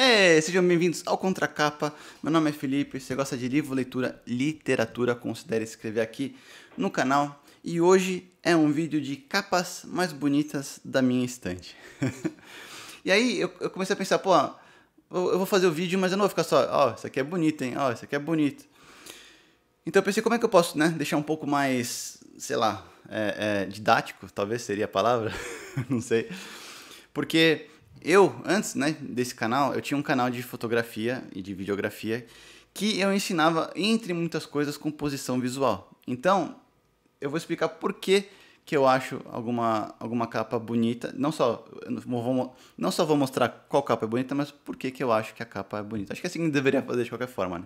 É, sejam bem-vindos ao Contracapa. Meu nome é Felipe. Se você gosta de livro, leitura, literatura, considere se inscrever aqui no canal. E hoje é um vídeo de capas mais bonitas da minha estante. e aí eu, eu, comecei a pensar, pô, eu, eu, vou fazer o vídeo, mas eu não vou ficar só, ó, oh, isso aqui é bonito, hein, ó, oh, isso aqui é bonito. Então eu pensei, como é que eu posso, né, deixar um pouco mais, sei lá, é, é, didático, talvez seria a palavra, não sei. Porque eu, antes né, desse canal, eu tinha um canal de fotografia e de videografia que eu ensinava, entre muitas coisas, composição visual. Então, eu vou explicar por que, que eu acho alguma, alguma capa bonita. Não só, vou, não só vou mostrar qual capa é bonita, mas por que, que eu acho que a capa é bonita. Acho que é assim que deveria fazer de qualquer forma. Né?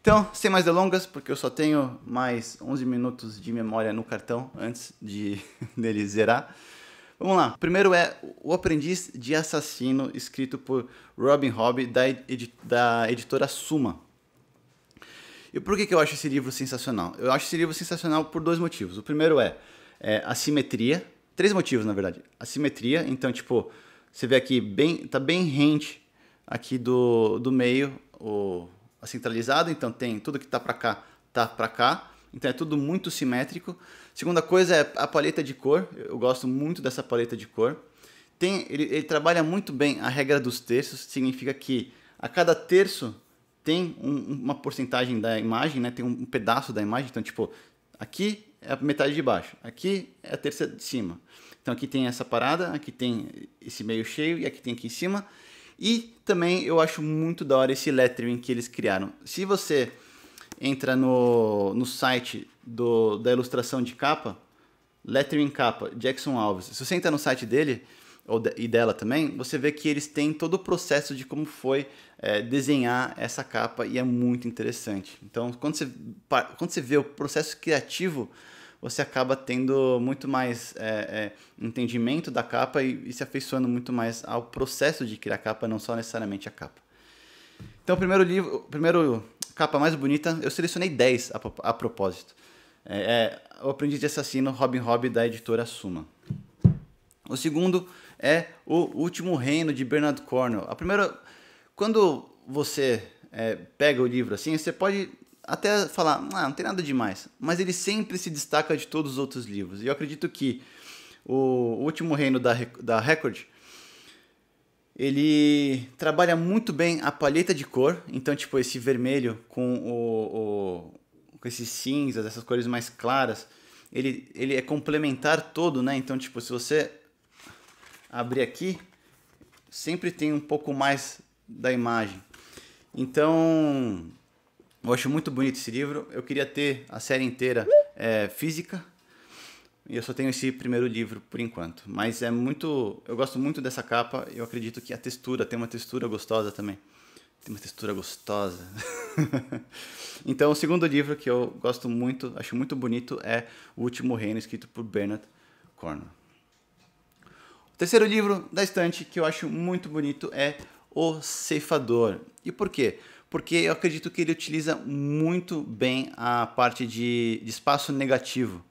Então, sem mais delongas, porque eu só tenho mais 11 minutos de memória no cartão antes de dele zerar. Vamos lá. Primeiro é O Aprendiz de Assassino, escrito por Robin Hobb, da, da editora Suma. E por que, que eu acho esse livro sensacional? Eu acho esse livro sensacional por dois motivos. O primeiro é, é a simetria. Três motivos, na verdade. A simetria, então, tipo, você vê aqui, bem, tá bem rente aqui do, do meio, o, a centralizado, então tem tudo que tá para cá, tá para cá então é tudo muito simétrico. Segunda coisa é a paleta de cor, eu gosto muito dessa paleta de cor. Tem, ele, ele trabalha muito bem a regra dos terços, significa que a cada terço tem um, uma porcentagem da imagem, né? tem um, um pedaço da imagem, então tipo, aqui é a metade de baixo, aqui é a terça de cima. Então aqui tem essa parada, aqui tem esse meio cheio e aqui tem aqui em cima. E também eu acho muito da hora esse lettering que eles criaram. Se você entra no, no site do, da ilustração de capa, lettering capa, Jackson Alves. Se você entrar no site dele ou de, e dela também, você vê que eles têm todo o processo de como foi é, desenhar essa capa e é muito interessante. Então, quando você, quando você vê o processo criativo, você acaba tendo muito mais é, é, entendimento da capa e, e se afeiçoando muito mais ao processo de criar a capa, não só necessariamente a capa. Então, o primeiro livro, o primeiro capa mais bonita, eu selecionei 10 a, a propósito. É, é, O Aprendiz de Assassino, Robin Hobb, da editora Suma. O segundo é O Último Reino, de Bernard Cornwell. A primeira, quando você é, pega o livro assim, você pode até falar, ah, não tem nada demais, mas ele sempre se destaca de todos os outros livros. E eu acredito que o Último Reino da, da Record ele trabalha muito bem a palheta de cor, então tipo esse vermelho com o, o com esses cinzas, essas cores mais claras, ele, ele é complementar todo, né? Então tipo se você abrir aqui, sempre tem um pouco mais da imagem. Então eu acho muito bonito esse livro. Eu queria ter a série inteira é, física, e eu só tenho esse primeiro livro por enquanto. Mas é muito. Eu gosto muito dessa capa. Eu acredito que a textura tem uma textura gostosa também. Tem uma textura gostosa. então, o segundo livro que eu gosto muito, acho muito bonito, é O Último Reino, escrito por Bernard Cornwell. O terceiro livro da estante que eu acho muito bonito é O Ceifador. E por quê? Porque eu acredito que ele utiliza muito bem a parte de, de espaço negativo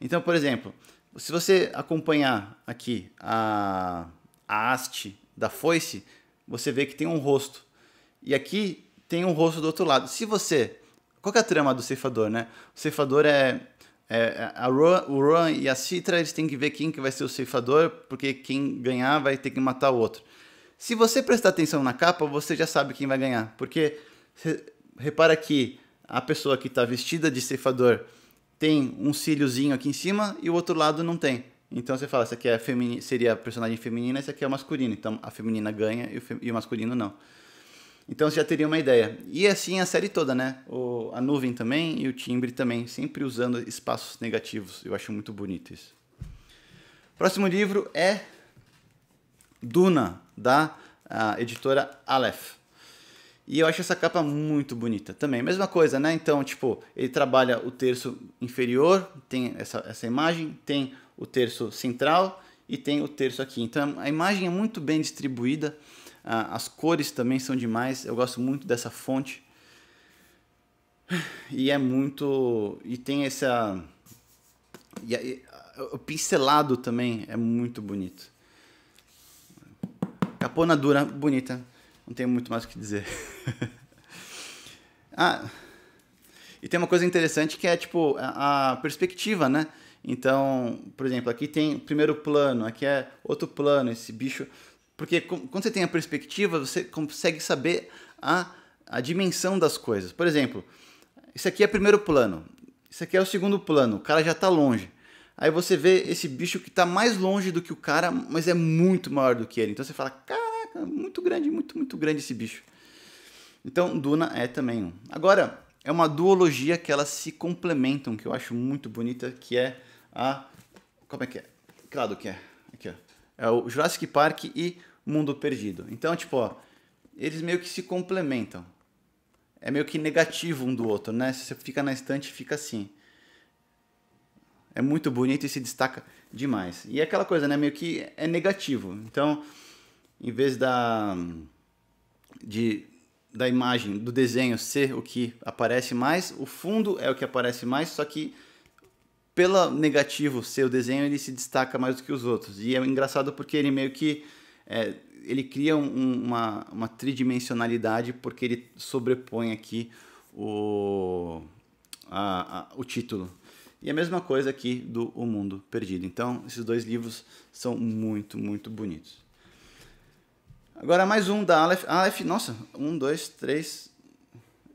então, por exemplo, se você acompanhar aqui a, a haste da foice, você vê que tem um rosto. E aqui tem um rosto do outro lado. Se você. Qual é a trama do ceifador, né? O ceifador é. é, é a o Ron e a Citra eles têm que ver quem que vai ser o ceifador, porque quem ganhar vai ter que matar o outro. Se você prestar atenção na capa, você já sabe quem vai ganhar. Porque repara que a pessoa que está vestida de ceifador tem um cíliozinho aqui em cima e o outro lado não tem. Então você fala, essa aqui é femini, seria a personagem feminina, essa aqui é o masculino. Então a feminina ganha e o, fem, e o masculino não. Então você já teria uma ideia. E assim a série toda, né? O, a nuvem também e o timbre também, sempre usando espaços negativos. Eu acho muito bonito isso. Próximo livro é Duna, da ah, editora Aleph. E eu acho essa capa muito bonita também. Mesma coisa, né? Então, tipo, ele trabalha o terço inferior, tem essa, essa imagem, tem o terço central e tem o terço aqui. Então, a imagem é muito bem distribuída, as cores também são demais. Eu gosto muito dessa fonte. E é muito. E tem essa. E, o pincelado também é muito bonito. Capona dura, bonita não tenho muito mais o que dizer. ah, e tem uma coisa interessante que é, tipo, a, perspectiva, né? Então, por exemplo, aqui tem primeiro plano, aqui é outro plano, esse bicho. Porque quando você tem a perspectiva, você consegue saber a, a dimensão das coisas. Por exemplo, isso aqui é primeiro plano, isso aqui é o segundo plano, o cara já está longe. Aí você vê esse bicho que está mais longe do que o cara, mas é muito maior do que ele. Então você fala, cara é muito grande, muito, muito grande esse bicho. Então, Duna é também um. Agora, é uma duologia que elas se complementam, que eu acho muito bonita, que é a. Como é que é? Que lado que é? Aqui, ó. É o Jurassic Park e Mundo Perdido. Então, tipo, ó, eles meio que se complementam. É meio que negativo um do outro, né? Se você fica na estante, fica assim. É muito bonito e se destaca demais. E é aquela coisa, né? Meio que é negativo. Então, em vez da, de, da imagem, do desenho ser o que aparece mais, o fundo é o que aparece mais, só que pela negativo ser o desenho, ele se destaca mais do que os outros. E é engraçado porque ele meio que... É, ele cria um, uma, uma tridimensionalidade porque ele sobrepõe aqui o, a, a, o título. E a mesma coisa aqui do O Mundo Perdido. Então, esses dois livros são muito, muito bonitos. Agora mais um da Aleph. Aleph, nossa, um, dois, três.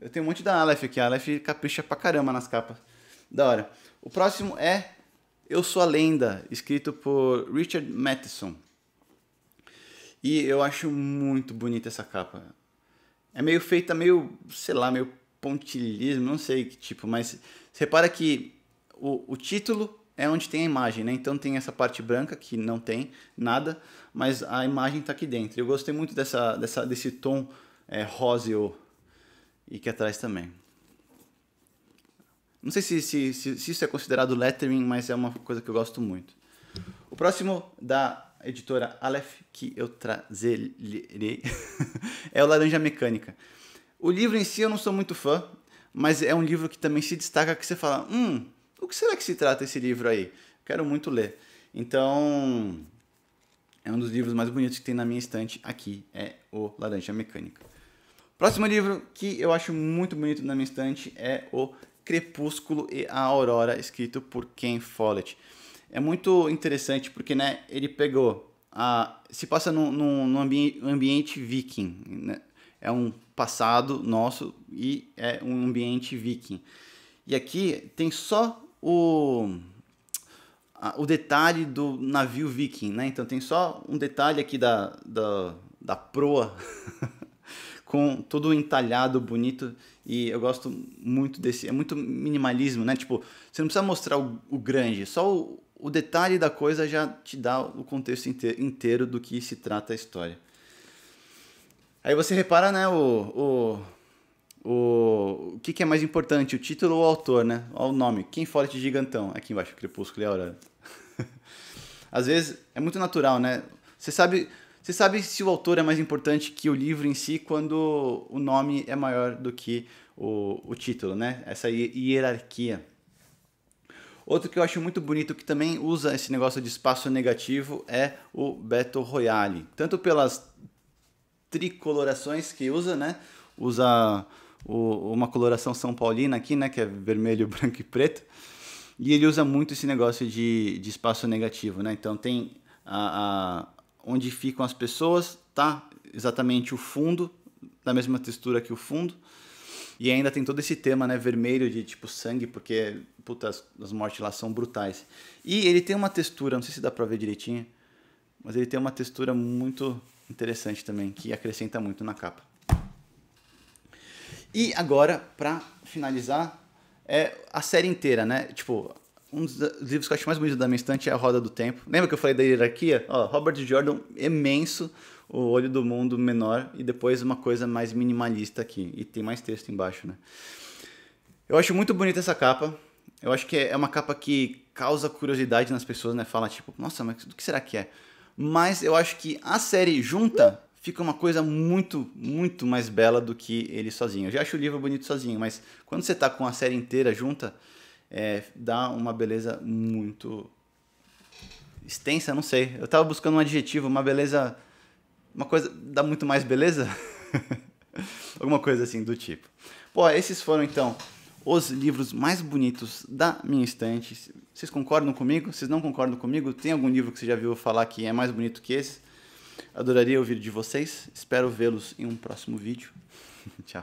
Eu tenho um monte da Aleph aqui. A Aleph capricha pra caramba nas capas. Da hora. O próximo é Eu Sou a Lenda, escrito por Richard Matheson. E eu acho muito bonita essa capa. É meio feita, meio, sei lá, meio pontilhismo, não sei que tipo, mas repara que o, o título é onde tem a imagem, né? Então tem essa parte branca que não tem nada, mas a imagem está aqui dentro. Eu gostei muito dessa, dessa desse tom é, róseo e que atrás também. Não sei se, se, se, se, isso é considerado lettering, mas é uma coisa que eu gosto muito. O próximo da editora Aleph que eu trazerei é o Laranja Mecânica. O livro em si eu não sou muito fã, mas é um livro que também se destaca que você fala, hum, o que será que se trata esse livro aí? Quero muito ler. Então, é um dos livros mais bonitos que tem na minha estante aqui, é o Laranja Mecânica. Próximo livro que eu acho muito bonito na minha estante é o Crepúsculo e a Aurora, escrito por Ken Follett. É muito interessante porque, né, ele pegou a... se passa num, num, num ambi ambiente viking, né? É um passado nosso e é um ambiente viking. E aqui tem só o, a, o detalhe do navio viking, né? Então tem só um detalhe aqui da, da, da proa, com todo entalhado, bonito, e eu gosto muito desse, é muito minimalismo, né? Tipo, você não precisa mostrar o, o grande, só o, o detalhe da coisa já te dá o contexto inteiro do que se trata a história. Aí você repara, né, o, o o, o que, que, é mais importante, o título ou o autor, né? Olha o nome. Quem forte gigantão. É aqui embaixo, Crepúsculo e Aurora. Às vezes é muito natural, né? Você sabe, você sabe se o autor é mais importante que o livro em si quando o nome é maior do que o, o título, né? Essa hierarquia. Outro que eu acho muito bonito que também usa esse negócio de espaço negativo é o Battle Royale. Tanto pelas tricolorações que usa, né? Usa o, uma coloração São Paulina aqui, né? Que é vermelho, branco e preto. E ele usa muito esse negócio de, de espaço negativo, né? Então tem a, a onde ficam as pessoas, tá exatamente o fundo, da mesma textura que o fundo. E ainda tem todo esse tema, né, vermelho de tipo sangue, porque puta, as, as mortes lá são brutais. E ele tem uma textura, não sei se dá pra ver direitinho, mas ele tem uma textura muito interessante também, que acrescenta muito na capa. E agora, para finalizar, é a série inteira, né? Tipo, um dos livros que eu acho mais bonito da minha estante é A Roda do Tempo. Lembra que eu falei da hierarquia? Ó, Robert Jordan, imenso, O Olho do Mundo menor, e depois uma coisa mais minimalista aqui. E tem mais texto embaixo, né? Eu acho muito bonita essa capa. Eu acho que é, é uma capa que causa curiosidade nas pessoas, né? Fala tipo, nossa, mas do que será que é? Mas eu acho que a série junta fica uma coisa muito, muito mais bela do que ele sozinho. Eu já acho o livro bonito sozinho, mas quando você está com a série inteira junta, é, dá uma beleza muito extensa, não sei. Eu estava buscando um adjetivo, uma beleza, uma coisa dá muito mais beleza, alguma coisa assim do tipo. Pô, esses foram então os livros mais bonitos da minha estante. Vocês concordam comigo? Vocês não concordam comigo? Tem algum livro que você já viu falar que é mais bonito que esse? Adoraria ouvir de vocês. Espero vê-los em um próximo vídeo. Tchau.